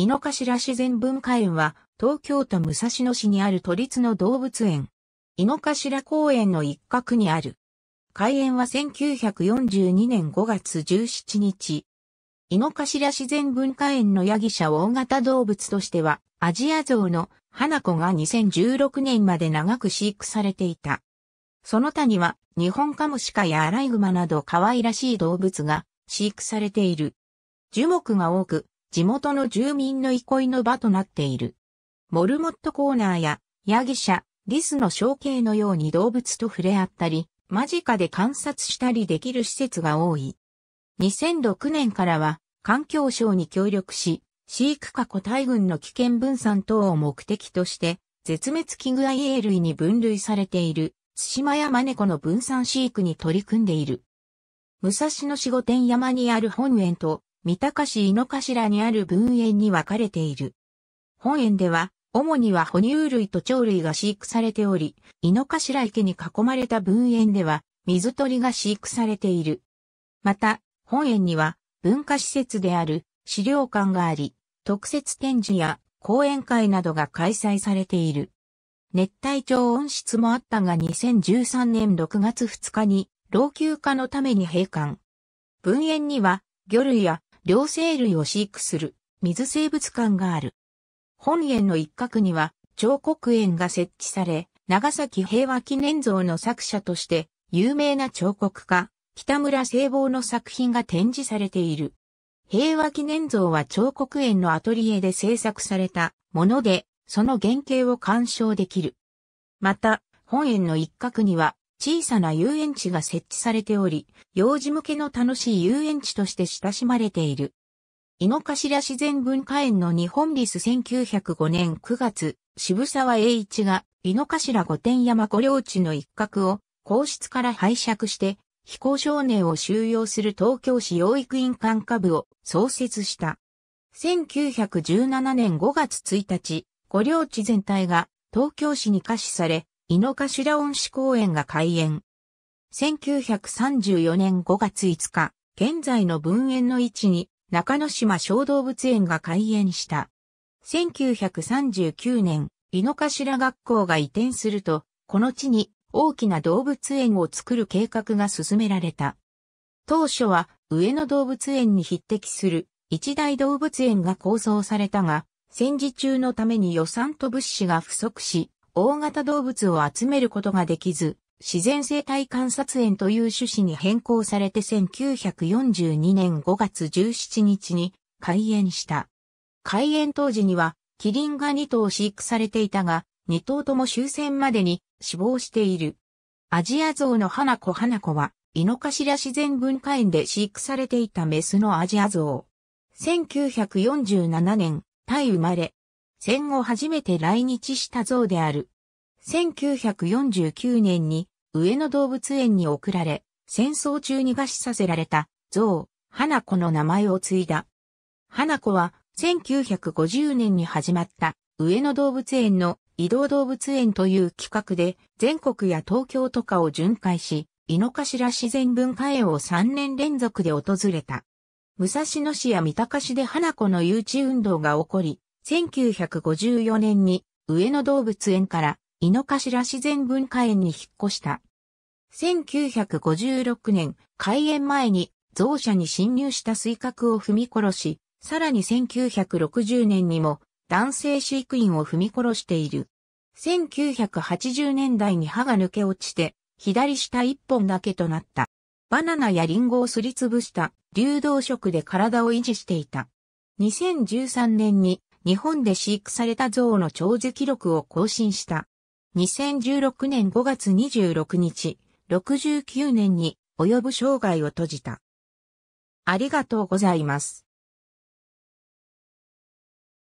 井の頭自然文化園は、東京都武蔵野市にある都立の動物園。井の頭公園の一角にある。開園は1942年5月17日。井の頭自然文化園のヤギ舎大型動物としては、アジアゾウの花子が2016年まで長く飼育されていた。その他には、日本カムシカやアライグマなど可愛らしい動物が飼育されている。樹木が多く、地元の住民の憩いの場となっている。モルモットコーナーや、ヤギ舎、リスの象形のように動物と触れ合ったり、間近で観察したりできる施設が多い。2006年からは、環境省に協力し、飼育過個体群の危険分散等を目的として、絶滅危惧 IA 類に分類されている、津島山猫の分散飼育に取り組んでいる。武蔵野市御殿山にある本園と、三鷹市井の頭にある分園に分かれている。本園では、主には哺乳類と鳥類が飼育されており、井の頭池に囲まれた分園では、水鳥が飼育されている。また、本園には、文化施設である資料館があり、特設展示や講演会などが開催されている。熱帯町温室もあったが2013年6月2日に老朽化のために閉館。文園には魚類や両生類を飼育する水生物館がある。本園の一角には彫刻園が設置され、長崎平和記念像の作者として有名な彫刻家、北村聖望の作品が展示されている。平和記念像は彫刻園のアトリエで制作されたもので、その原型を鑑賞できる。また、本園の一角には小さな遊園地が設置されており、幼児向けの楽しい遊園地として親しまれている。井の頭自然文化園の日本リス1905年9月、渋沢栄一が井の頭御殿山御領地の一角を皇室から拝借して、非行少年を収容する東京市養育院管下部を創設した。1917年5月1日、御領地全体が東京市に下視され、井の頭恩賜公園が開園。1934年5月5日、現在の文園の位置に中之島小動物園が開園した。1939年、井の頭学校が移転すると、この地に大きな動物園を作る計画が進められた。当初は上野動物園に匹敵する一大動物園が構想されたが、戦時中のために予算と物資が不足し、大型動物を集めることができず、自然生態観察園という趣旨に変更されて1942年5月17日に開園した。開園当時には、キリンが2頭飼育されていたが、2頭とも終戦までに死亡している。アジアゾウの花子花子は、井の頭自然文化園で飼育されていたメスのアジアゾウ。1947年、タイ生まれ、戦後初めて来日した像である。1949年に上野動物園に送られ、戦争中に餓死させられた像、花子の名前を継いだ。花子は1950年に始まった上野動物園の移動動物園という企画で全国や東京とかを巡回し、井の頭自然文化園を3年連続で訪れた。武蔵野市や三鷹市で花子の誘致運動が起こり、1954年に上野動物園から井の頭自然文化園に引っ越した。1956年、開園前に造車に侵入した水角を踏み殺し、さらに1960年にも男性飼育員を踏み殺している。1980年代に歯が抜け落ちて、左下一本だけとなった。バナナやリンゴをすりつぶした流動食で体を維持していた。2013年に日本で飼育された象の長寿記録を更新した。2016年5月26日、69年に及ぶ生涯を閉じた。ありがとうございます。